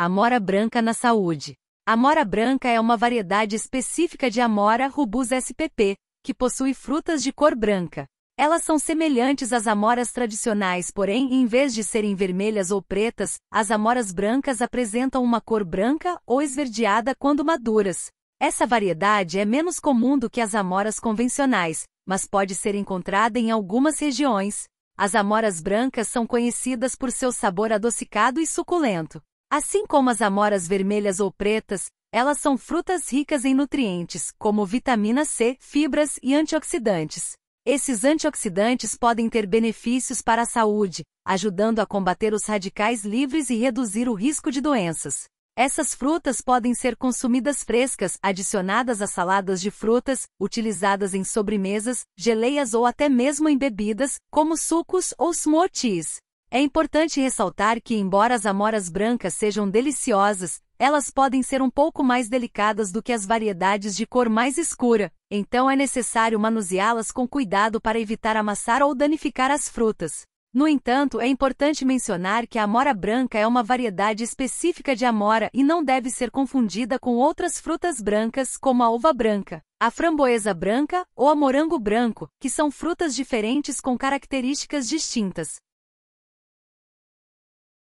Amora branca na saúde. Amora branca é uma variedade específica de Amora rubus spp, que possui frutas de cor branca. Elas são semelhantes às amoras tradicionais, porém, em vez de serem vermelhas ou pretas, as amoras brancas apresentam uma cor branca ou esverdeada quando maduras. Essa variedade é menos comum do que as amoras convencionais, mas pode ser encontrada em algumas regiões. As amoras brancas são conhecidas por seu sabor adocicado e suculento. Assim como as amoras vermelhas ou pretas, elas são frutas ricas em nutrientes, como vitamina C, fibras e antioxidantes. Esses antioxidantes podem ter benefícios para a saúde, ajudando a combater os radicais livres e reduzir o risco de doenças. Essas frutas podem ser consumidas frescas, adicionadas a saladas de frutas, utilizadas em sobremesas, geleias ou até mesmo em bebidas, como sucos ou smoothies. É importante ressaltar que, embora as amoras brancas sejam deliciosas, elas podem ser um pouco mais delicadas do que as variedades de cor mais escura, então é necessário manuseá-las com cuidado para evitar amassar ou danificar as frutas. No entanto, é importante mencionar que a amora branca é uma variedade específica de amora e não deve ser confundida com outras frutas brancas, como a uva branca, a framboesa branca ou a morango branco, que são frutas diferentes com características distintas.